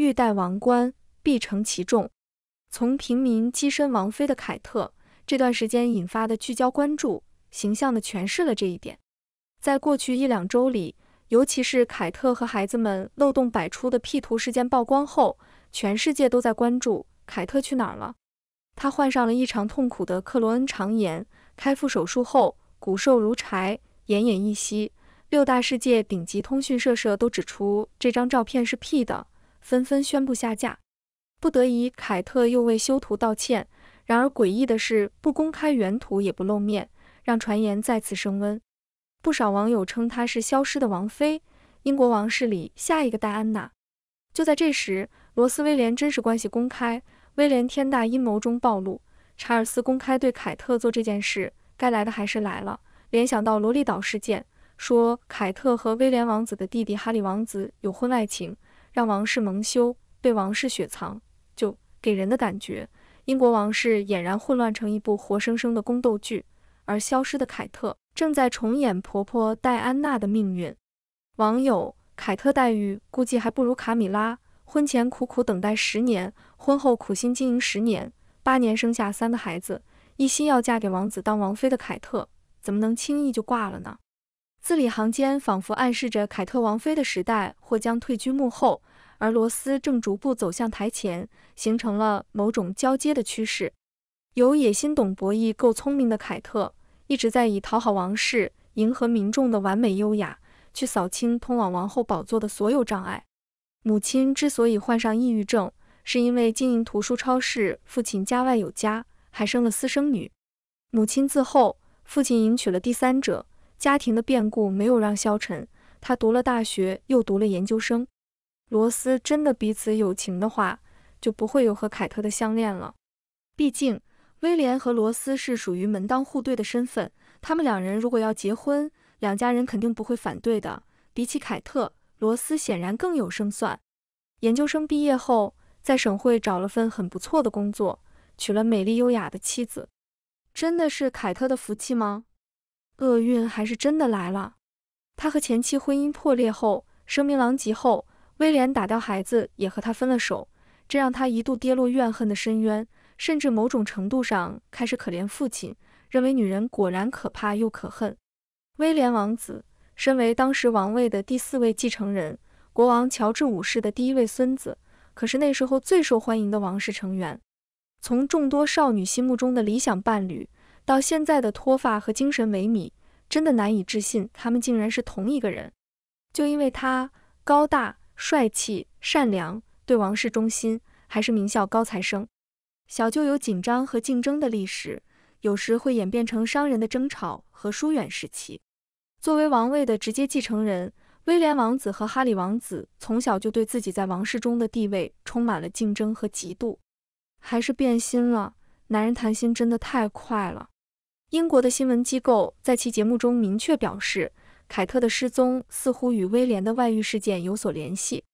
欲戴王冠，必承其重。从平民跻身王妃的凯特，这段时间引发的聚焦关注，形象的诠释了这一点。在过去一两周里，尤其是凯特和孩子们漏洞百出的 P 图事件曝光后，全世界都在关注凯特去哪儿了。她患上了异常痛苦的克罗恩肠炎，开腹手术后骨瘦如柴，奄奄一息。六大世界顶级通讯社社都指出，这张照片是 P 的。纷纷宣布下架，不得已，凯特又为修图道歉。然而诡异的是，不公开原图，也不露面，让传言再次升温。不少网友称她是消失的王妃，英国王室里下一个戴安娜。就在这时，罗斯威廉真实关系公开，威廉天大阴谋中暴露，查尔斯公开对凯特做这件事，该来的还是来了。联想到罗莉岛事件，说凯特和威廉王子的弟弟哈里王子有婚外情。让王室蒙羞，被王室雪藏，就给人的感觉，英国王室俨然混乱成一部活生生的宫斗剧。而消失的凯特，正在重演婆婆戴安娜的命运。网友：凯特待遇估计还不如卡米拉，婚前苦苦等待十年，婚后苦心经营十年，八年生下三个孩子，一心要嫁给王子当王妃的凯特，怎么能轻易就挂了呢？字里行间仿佛暗示着凯特王妃的时代或将退居幕后，而罗斯正逐步走向台前，形成了某种交接的趋势。有野心、懂博弈、够聪明的凯特，一直在以讨好王室、迎合民众的完美优雅，去扫清通往王后宝座的所有障碍。母亲之所以患上抑郁症，是因为经营图书超市；父亲家外有家，还生了私生女。母亲自后，父亲迎娶了第三者。家庭的变故没有让消沉，他读了大学，又读了研究生。罗斯真的彼此有情的话，就不会有和凯特的相恋了。毕竟威廉和罗斯是属于门当户对的身份，他们两人如果要结婚，两家人肯定不会反对的。比起凯特，罗斯显然更有胜算。研究生毕业后，在省会找了份很不错的工作，娶了美丽优雅的妻子。真的是凯特的福气吗？厄运还是真的来了。他和前妻婚姻破裂后，声名狼藉后，威廉打掉孩子，也和他分了手，这让他一度跌落怨恨的深渊，甚至某种程度上开始可怜父亲，认为女人果然可怕又可恨。威廉王子身为当时王位的第四位继承人，国王乔治五世的第一位孙子，可是那时候最受欢迎的王室成员，从众多少女心目中的理想伴侣。到现在的脱发和精神萎靡，真的难以置信，他们竟然是同一个人。就因为他高大、帅气、善良，对王室忠心，还是名校高材生。小舅有紧张和竞争的历史，有时会演变成商人的争吵和疏远时期。作为王位的直接继承人，威廉王子和哈里王子从小就对自己在王室中的地位充满了竞争和嫉妒。还是变心了，男人谈心真的太快了。英国的新闻机构在其节目中明确表示，凯特的失踪似乎与威廉的外遇事件有所联系。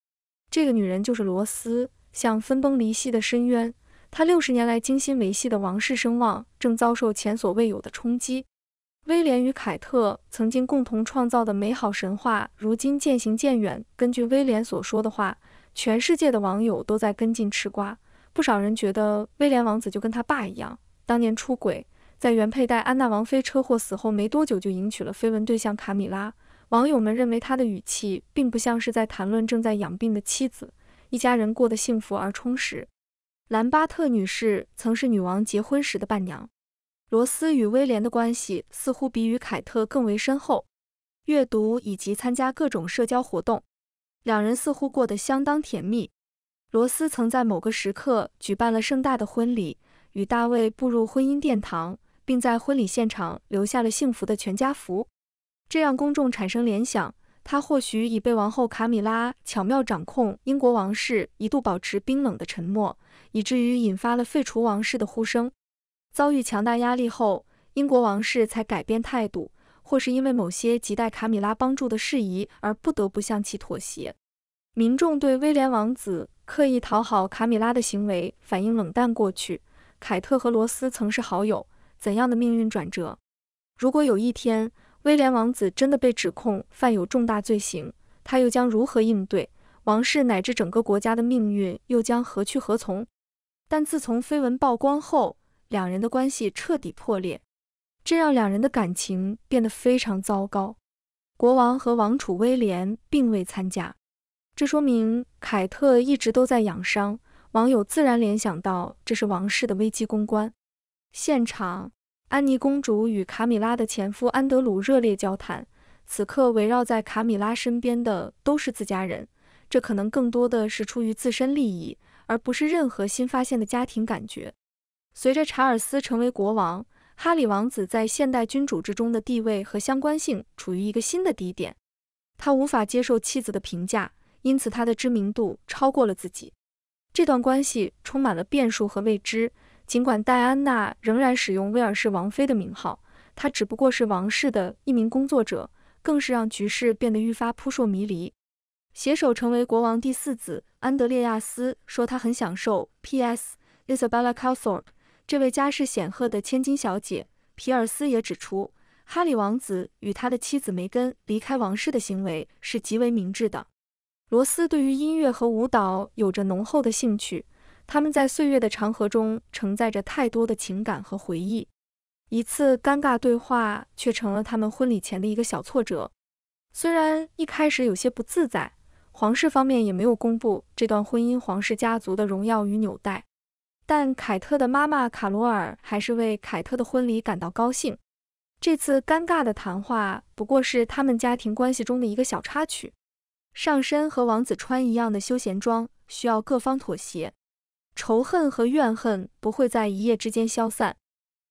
这个女人就是罗斯，像分崩离析的深渊。她六十年来精心维系的王室声望正遭受前所未有的冲击。威廉与凯特曾经共同创造的美好神话，如今渐行渐远。根据威廉所说的话，全世界的网友都在跟进吃瓜，不少人觉得威廉王子就跟他爸一样，当年出轨。在原配戴安娜王妃车祸死后没多久，就迎娶了绯闻对象卡米拉。网友们认为她的语气并不像是在谈论正在养病的妻子，一家人过得幸福而充实。兰巴特女士曾是女王结婚时的伴娘。罗斯与威廉的关系似乎比与凯特更为深厚。阅读以及参加各种社交活动，两人似乎过得相当甜蜜。罗斯曾在某个时刻举办了盛大的婚礼，与大卫步入婚姻殿堂。并在婚礼现场留下了幸福的全家福，这让公众产生联想，他或许已被王后卡米拉巧妙掌控。英国王室一度保持冰冷的沉默，以至于引发了废除王室的呼声。遭遇强大压力后，英国王室才改变态度，或是因为某些亟待卡米拉帮助的事宜而不得不向其妥协。民众对威廉王子刻意讨好卡米拉的行为反应冷淡。过去，凯特和罗斯曾是好友。怎样的命运转折？如果有一天威廉王子真的被指控犯有重大罪行，他又将如何应对？王室乃至整个国家的命运又将何去何从？但自从绯闻曝光后，两人的关系彻底破裂，这让两人的感情变得非常糟糕。国王和王储威廉并未参加，这说明凯特一直都在养伤。网友自然联想到这是王室的危机公关现场。安妮公主与卡米拉的前夫安德鲁热烈交谈。此刻围绕在卡米拉身边的都是自家人，这可能更多的是出于自身利益，而不是任何新发现的家庭感觉。随着查尔斯成为国王，哈里王子在现代君主制中的地位和相关性处于一个新的低点。他无法接受妻子的评价，因此他的知名度超过了自己。这段关系充满了变数和未知。尽管戴安娜仍然使用威尔士王妃的名号，她只不过是王室的一名工作者，更是让局势变得愈发扑朔迷离。携手成为国王第四子安德烈亚斯说，他很享受。P.S. Isabella Castle，这位家世显赫的千金小姐皮尔斯也指出，哈里王子与他的妻子梅根离开王室的行为是极为明智的。罗斯对于音乐和舞蹈有着浓厚的兴趣。他们在岁月的长河中承载着太多的情感和回忆，一次尴尬对话却成了他们婚礼前的一个小挫折。虽然一开始有些不自在，皇室方面也没有公布这段婚姻，皇室家族的荣耀与纽带，但凯特的妈妈卡罗尔还是为凯特的婚礼感到高兴。这次尴尬的谈话不过是他们家庭关系中的一个小插曲。上身和王子穿一样的休闲装，需要各方妥协。仇恨和怨恨不会在一夜之间消散，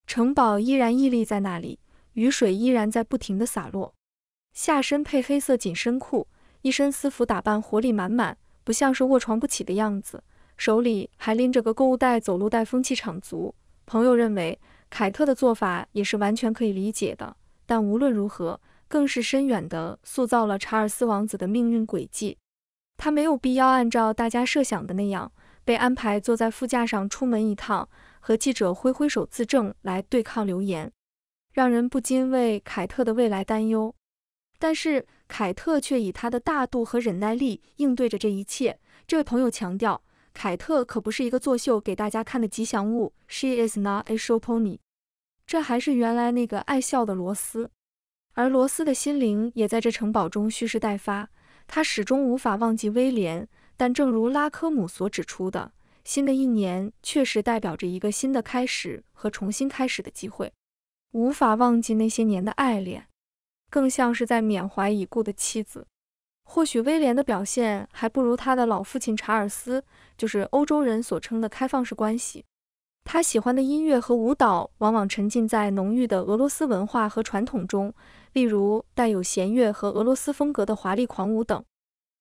城堡依然屹立在那里，雨水依然在不停的洒落。下身配黑色紧身裤，一身私服打扮，活力满满，不像是卧床不起的样子。手里还拎着个购物袋走路带风，气场足。朋友认为凯特的做法也是完全可以理解的，但无论如何，更是深远的塑造了查尔斯王子的命运轨迹。他没有必要按照大家设想的那样。被安排坐在副驾上出门一趟，和记者挥挥手自证来对抗流言，让人不禁为凯特的未来担忧。但是凯特却以他的大度和忍耐力应对着这一切。这位朋友强调，凯特可不是一个作秀给大家看的吉祥物，She is not a show pony。这还是原来那个爱笑的罗斯，而罗斯的心灵也在这城堡中蓄势待发。他始终无法忘记威廉。但正如拉科姆所指出的，新的一年确实代表着一个新的开始和重新开始的机会。无法忘记那些年的爱恋，更像是在缅怀已故的妻子。或许威廉的表现还不如他的老父亲查尔斯，就是欧洲人所称的开放式关系。他喜欢的音乐和舞蹈往往沉浸在浓郁的俄罗斯文化和传统中，例如带有弦乐和俄罗斯风格的华丽狂舞等。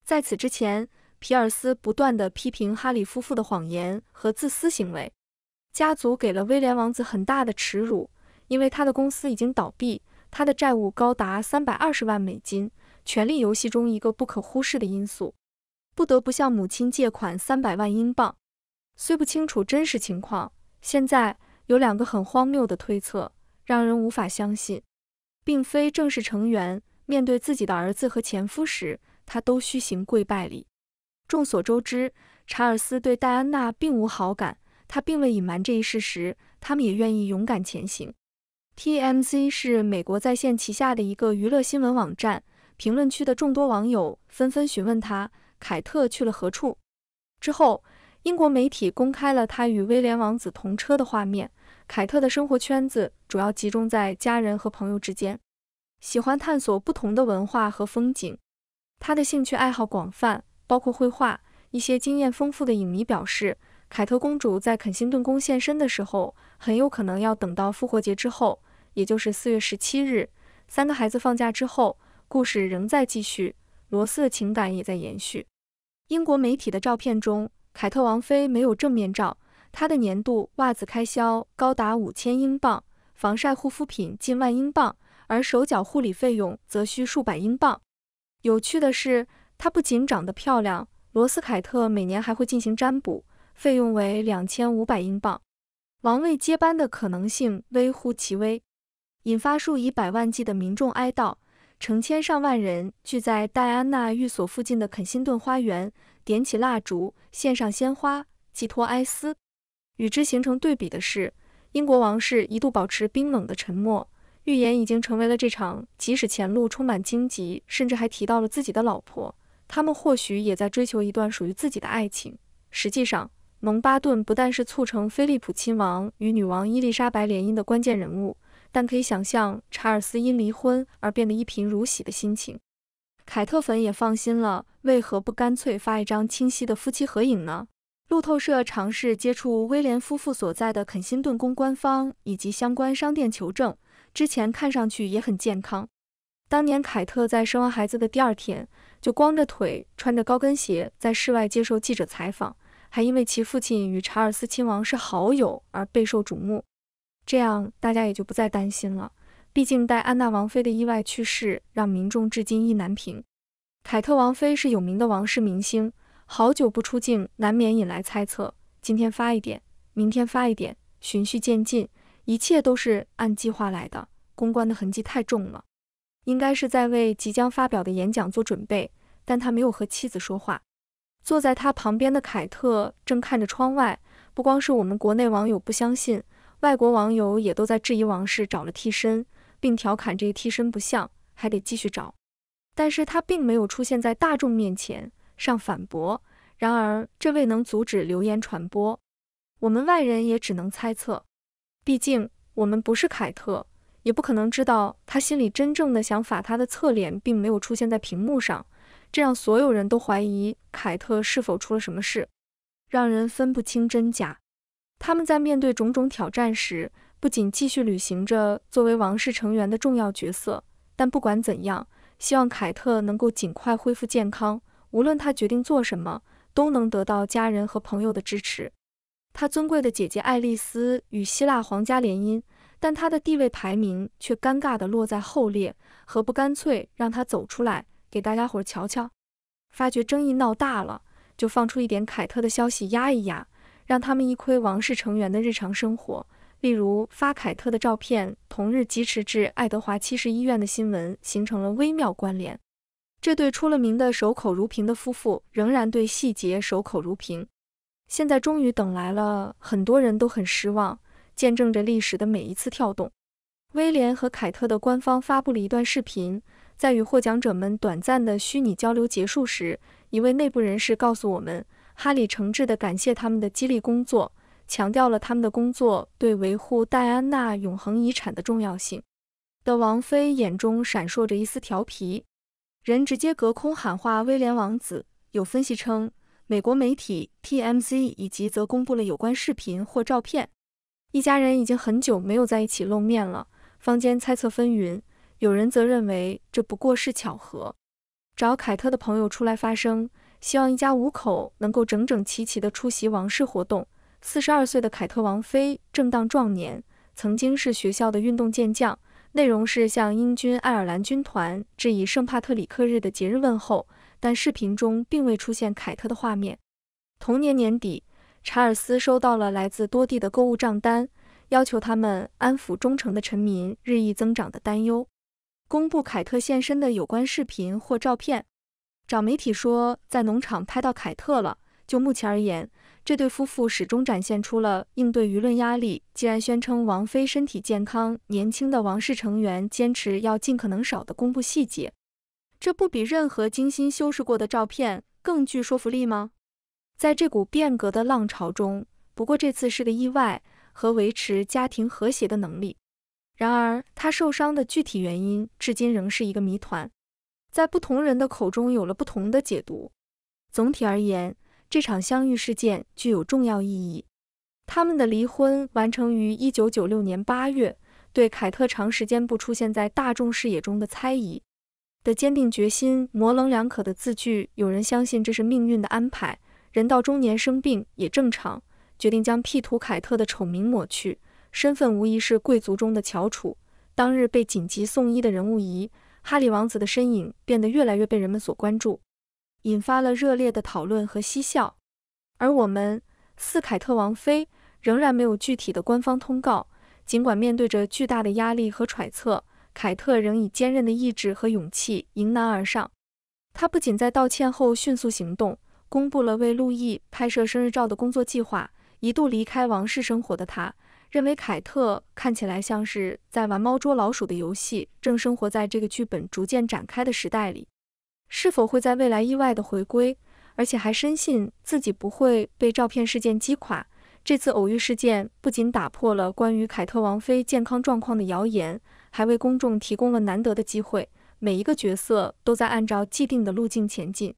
在此之前。皮尔斯不断地批评哈里夫妇的谎言和自私行为，家族给了威廉王子很大的耻辱，因为他的公司已经倒闭，他的债务高达三百二十万美金，权力游戏中一个不可忽视的因素，不得不向母亲借款三百万英镑。虽不清楚真实情况，现在有两个很荒谬的推测，让人无法相信，并非正式成员，面对自己的儿子和前夫时，他都虚行跪拜礼。众所周知，查尔斯对戴安娜并无好感，他并未隐瞒这一事实。他们也愿意勇敢前行。TMC 是美国在线旗下的一个娱乐新闻网站，评论区的众多网友纷纷询问他凯特去了何处。之后，英国媒体公开了他与威廉王子同车的画面。凯特的生活圈子主要集中在家人和朋友之间，喜欢探索不同的文化和风景。他的兴趣爱好广泛。包括绘画，一些经验丰富的影迷表示，凯特公主在肯辛顿宫现身的时候，很有可能要等到复活节之后，也就是四月十七日，三个孩子放假之后。故事仍在继续，罗斯的情感也在延续。英国媒体的照片中，凯特王妃没有正面照，她的年度袜子开销高达五千英镑，防晒护肤品近万英镑，而手脚护理费用则需数百英镑。有趣的是。她不仅长得漂亮，罗斯凯特每年还会进行占卜，费用为两千五百英镑。王位接班的可能性微乎其微，引发数以百万计的民众哀悼，成千上万人聚在戴安娜寓所附近的肯辛顿花园，点起蜡烛，献上鲜花，寄托哀思。与之形成对比的是，英国王室一度保持冰冷的沉默。预言已经成为了这场，即使前路充满荆棘，甚至还提到了自己的老婆。他们或许也在追求一段属于自己的爱情。实际上，蒙巴顿不但是促成菲利普亲王与女王伊丽莎白联姻的关键人物，但可以想象查尔斯因离婚而变得一贫如洗的心情。凯特粉也放心了，为何不干脆发一张清晰的夫妻合影呢？路透社尝试接触威廉夫妇所在的肯辛顿宫官方以及相关商店求证，之前看上去也很健康。当年凯特在生完孩子的第二天就光着腿，穿着高跟鞋在室外接受记者采访，还因为其父亲与查尔斯亲王是好友而备受瞩目。这样大家也就不再担心了。毕竟戴安娜王妃的意外去世让民众至今意难平。凯特王妃是有名的王室明星，好久不出镜难免引来猜测。今天发一点，明天发一点，循序渐进，一切都是按计划来的。公关的痕迹太重了。应该是在为即将发表的演讲做准备，但他没有和妻子说话。坐在他旁边的凯特正看着窗外。不光是我们国内网友不相信，外国网友也都在质疑王室找了替身，并调侃这个替身不像，还得继续找。但是他并没有出现在大众面前上反驳，然而这未能阻止流言传播。我们外人也只能猜测，毕竟我们不是凯特。也不可能知道他心里真正的想法。他的侧脸并没有出现在屏幕上，这让所有人都怀疑凯特是否出了什么事，让人分不清真假。他们在面对种种挑战时，不仅继续履行着作为王室成员的重要角色，但不管怎样，希望凯特能够尽快恢复健康。无论他决定做什么，都能得到家人和朋友的支持。他尊贵的姐姐爱丽丝与希腊皇家联姻。但他的地位排名却尴尬地落在后列，何不干脆让他走出来给大家伙瞧瞧？发觉争议闹大了，就放出一点凯特的消息压一压，让他们一窥王室成员的日常生活。例如发凯特的照片，同日疾驰至爱德华七世医院的新闻形成了微妙关联。这对出了名的守口如瓶的夫妇仍然对细节守口如瓶。现在终于等来了，很多人都很失望。见证着历史的每一次跳动。威廉和凯特的官方发布了一段视频，在与获奖者们短暂的虚拟交流结束时，一位内部人士告诉我们，哈里诚挚地感谢他们的激励工作，强调了他们的工作对维护戴安娜永恒遗产的重要性。的王妃眼中闪烁着一丝调皮，人直接隔空喊话威廉王子。有分析称，美国媒体 TMC 以及则公布了有关视频或照片。一家人已经很久没有在一起露面了，坊间猜测纷纭，有人则认为这不过是巧合。找凯特的朋友出来发声，希望一家五口能够整整齐齐地出席王室活动。四十二岁的凯特王妃正当壮年，曾经是学校的运动健将。内容是向英军爱尔兰军团致以圣帕特里克日的节日问候，但视频中并未出现凯特的画面。同年年底。查尔斯收到了来自多地的购物账单，要求他们安抚忠诚的臣民日益增长的担忧。公布凯特现身的有关视频或照片，找媒体说在农场拍到凯特了。就目前而言，这对夫妇始终展现出了应对舆论压力。既然宣称王妃身体健康，年轻的王室成员坚持要尽可能少的公布细节，这不比任何精心修饰过的照片更具说服力吗？在这股变革的浪潮中，不过这次是个意外和维持家庭和谐的能力。然而，他受伤的具体原因至今仍是一个谜团，在不同人的口中有了不同的解读。总体而言，这场相遇事件具有重要意义。他们的离婚完成于一九九六年八月。对凯特长时间不出现在大众视野中的猜疑的坚定决心，模棱两可的字句，有人相信这是命运的安排。人到中年生病也正常，决定将 P 图凯特的丑名抹去，身份无疑是贵族中的翘楚。当日被紧急送医的人物仪，哈里王子的身影变得越来越被人们所关注，引发了热烈的讨论和嬉笑。而我们四凯特王妃仍然没有具体的官方通告，尽管面对着巨大的压力和揣测，凯特仍以坚韧的意志和勇气迎难而上。她不仅在道歉后迅速行动。公布了为路易拍摄生日照的工作计划。一度离开王室生活的他，认为凯特看起来像是在玩猫捉老鼠的游戏，正生活在这个剧本逐渐展开的时代里。是否会在未来意外的回归？而且还深信自己不会被照片事件击垮。这次偶遇事件不仅打破了关于凯特王妃健康状况的谣言，还为公众提供了难得的机会。每一个角色都在按照既定的路径前进。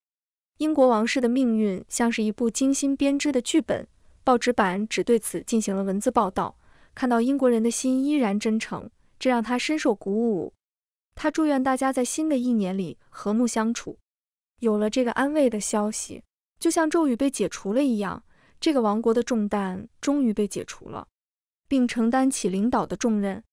英国王室的命运像是一部精心编织的剧本。报纸版只对此进行了文字报道，看到英国人的心依然真诚，这让他深受鼓舞。他祝愿大家在新的一年里和睦相处。有了这个安慰的消息，就像咒语被解除了一样，这个王国的重担终于被解除了，并承担起领导的重任。